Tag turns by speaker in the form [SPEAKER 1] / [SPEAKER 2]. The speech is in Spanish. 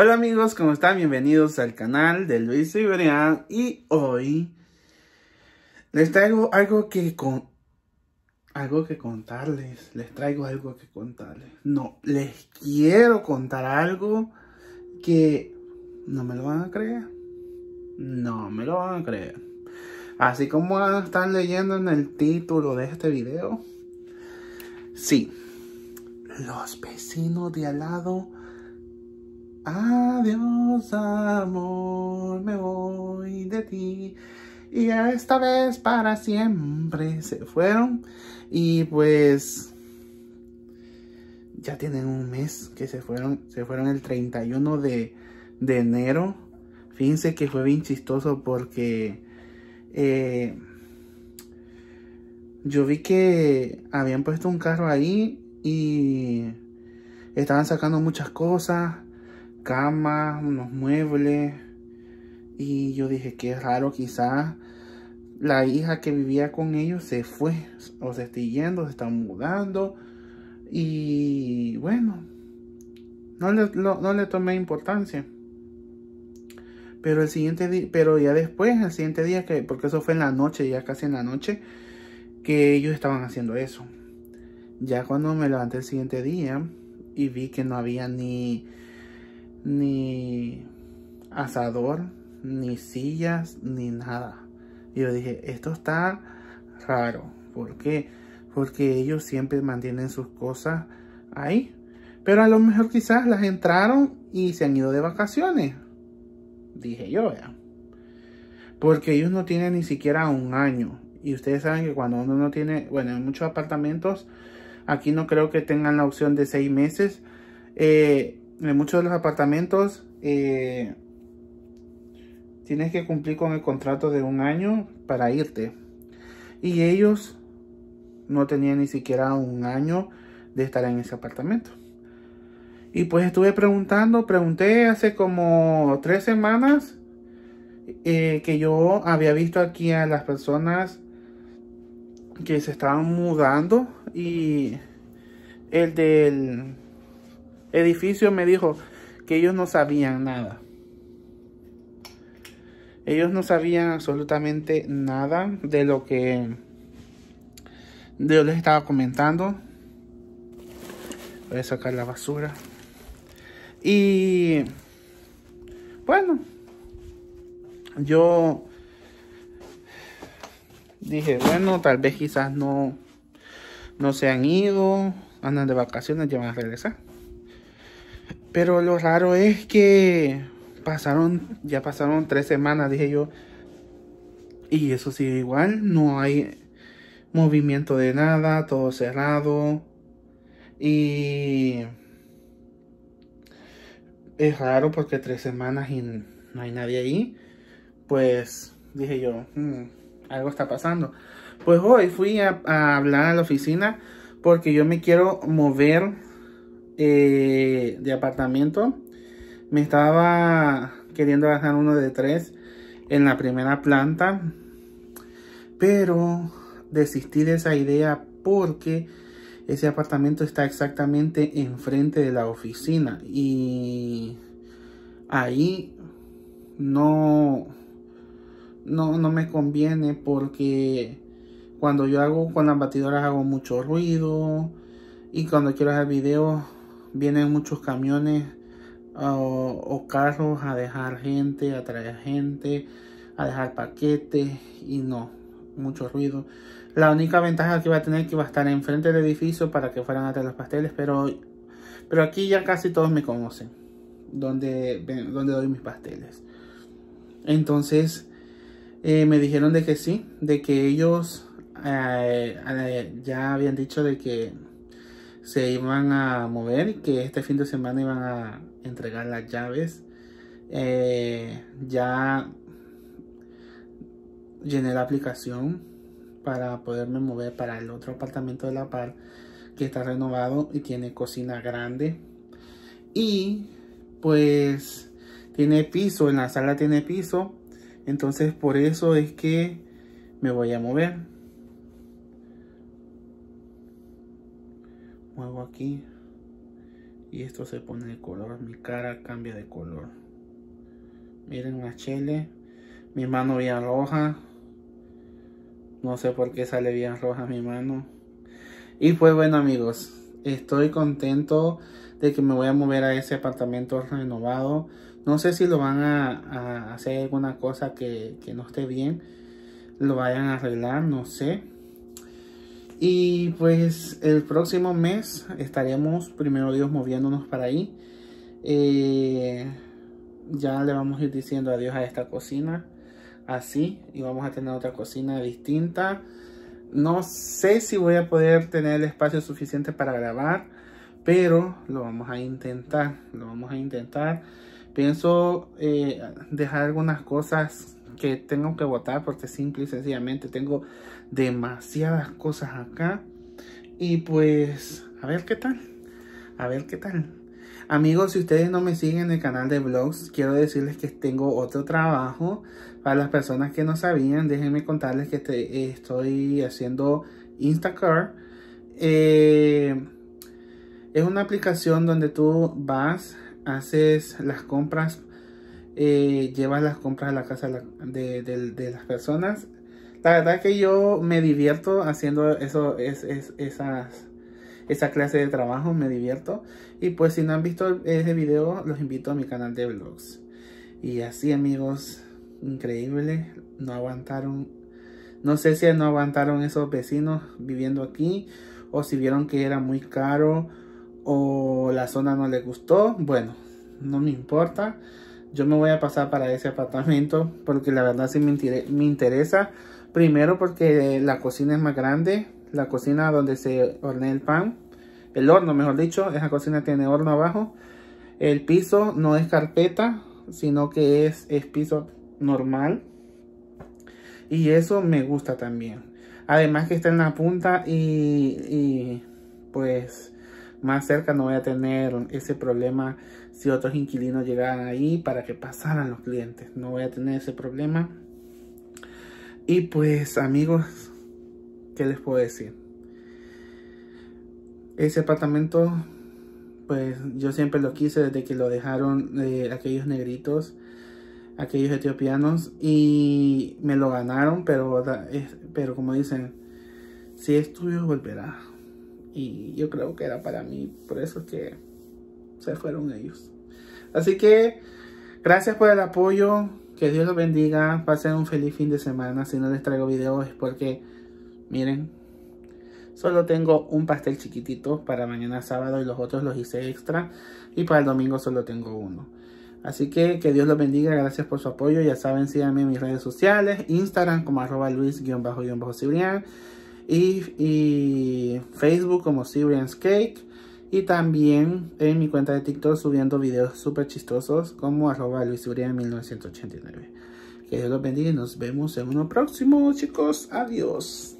[SPEAKER 1] Hola amigos, ¿cómo están? Bienvenidos al canal de Luis Iberian y hoy les traigo algo que con algo que contarles, les traigo algo que contarles. No, les quiero contar algo que no me lo van a creer. No me lo van a creer. Así como están leyendo en el título de este video. Sí. Los vecinos de al lado Adiós, amor, me voy de ti. Y esta vez para siempre se fueron. Y pues ya tienen un mes que se fueron. Se fueron el 31 de, de enero. Fíjense que fue bien chistoso porque eh, yo vi que habían puesto un carro ahí y estaban sacando muchas cosas cama, unos muebles. Y yo dije, es raro, quizás la hija que vivía con ellos se fue, o se está yendo, se está mudando. Y bueno, no le, no le tomé importancia. Pero el siguiente día, pero ya después, el siguiente día, que, porque eso fue en la noche, ya casi en la noche, que ellos estaban haciendo eso. Ya cuando me levanté el siguiente día y vi que no había ni, ni asador, ni sillas, ni nada. yo dije, esto está raro. ¿Por qué? Porque ellos siempre mantienen sus cosas ahí. Pero a lo mejor quizás las entraron y se han ido de vacaciones. Dije yo, ya. Porque ellos no tienen ni siquiera un año. Y ustedes saben que cuando uno no tiene, bueno, en muchos apartamentos, aquí no creo que tengan la opción de seis meses. Eh, en muchos de los apartamentos eh, tienes que cumplir con el contrato de un año para irte. Y ellos no tenían ni siquiera un año de estar en ese apartamento. Y pues estuve preguntando, pregunté hace como tres semanas eh, que yo había visto aquí a las personas que se estaban mudando y el del edificio me dijo que ellos no sabían nada. Ellos no sabían absolutamente nada de lo que Yo les estaba comentando. Voy a sacar la basura. Y bueno, yo dije, bueno, tal vez quizás no, no se han ido, andan de vacaciones, ya van a regresar. Pero lo raro es que pasaron, ya pasaron tres semanas, dije yo. Y eso sigue igual, no hay movimiento de nada, todo cerrado. Y es raro porque tres semanas y no hay nadie ahí. Pues dije yo, mm, algo está pasando. Pues hoy fui a hablar a la oficina porque yo me quiero mover eh, de apartamento. Me estaba queriendo bajar uno de tres en la primera planta. Pero desistí de esa idea porque ese apartamento está exactamente enfrente de la oficina. Y ahí no, no, no me conviene porque cuando yo hago con las batidoras hago mucho ruido. Y cuando quiero hacer videos vienen muchos camiones ah, o, carros a dejar gente, a traer gente, a dejar paquetes y no, mucho ruido. La única ventaja que iba a tener que iba a estar enfrente del edificio para que fueran a traer los pasteles, pero, pero aquí ya casi todos me conocen, donde, donde doy mis pasteles. Entonces eh, me dijeron de que sí, de que ellos eh, eh, ya habían dicho de que se iban a mover y que este fin de semana iban a entregar las llaves. Eh, ya llené la aplicación para poderme mover para el otro apartamento de la par que está renovado y tiene cocina grande. Y pues tiene piso, en la sala tiene piso. Entonces por eso es que me voy a mover. muevo aquí y esto se pone de color, mi cara cambia de color. Miren una chele, mi mano bien roja. No sé por qué sale bien roja mi mano. Y pues bueno amigos, estoy contento de que me voy a mover a ese apartamento renovado. No sé si lo van a, hacer alguna cosa que no esté bien. Lo vayan a arreglar, no sé y pues el próximo mes estaremos, primero Dios, moviéndonos para ahí. Eh, ya le vamos a ir diciendo adiós a esta cocina. Así. Y vamos a tener otra cocina distinta. No sé si voy a poder tener el espacio suficiente para grabar. Pero lo vamos a intentar. Lo vamos a intentar. Pienso eh, dejar algunas cosas que tengo que votar porque simple y sencillamente tengo demasiadas cosas acá. Y pues, a ver qué tal. A ver qué tal. Amigos, si ustedes no me siguen en el canal de vlogs, quiero decirles que tengo otro trabajo. Para las personas que no sabían, déjenme contarles que estoy haciendo Instacart. Eh, es una aplicación donde tú vas, haces las compras eh, Lleva las compras a la casa de, las personas. La verdad que yo me divierto haciendo eso, es, es, esas, esa clase de trabajo, me divierto. Y pues si no han visto ese video, los invito a mi canal de vlogs. Y así amigos, increíble, no aguantaron, no sé si no aguantaron esos vecinos viviendo aquí o si vieron que era muy caro o la zona no les gustó, bueno, no me importa yo me voy a pasar para ese apartamento porque la verdad sí me, interesa. Primero porque la cocina es más grande, la cocina donde se hornea el pan, el horno mejor dicho, esa cocina tiene horno abajo. El piso no es carpeta, sino que es, es piso normal. Y eso me gusta también. Además que está en la punta y, y pues más cerca no voy a tener ese problema si otros inquilinos llegaran ahí para que pasaran los clientes. No voy a tener ese problema. Y pues amigos, ¿qué les puedo decir? Ese apartamento, pues yo siempre lo quise desde que lo dejaron eh, aquellos negritos, aquellos etiopianos, y me lo ganaron, pero, pero como dicen, si es tuyo, volverá. Y yo creo que era para mí, por eso que se fueron ellos. Así que gracias por el apoyo, que Dios los bendiga, pasen un feliz fin de semana. Si no les traigo videos es porque, miren, solo tengo un pastel chiquitito para mañana sábado y los otros los hice extra. Y para el domingo solo tengo uno. Así que que Dios los bendiga, gracias por su apoyo. Ya saben, síganme en mis redes sociales, Instagram como arroba luis-cibrián y, Facebook como Syrian's Cake. Y también en mi cuenta de TikTok subiendo videos súper chistosos como arroba Cibrian 1989 Que Dios los bendiga y nos vemos en uno próximo, chicos. Adiós.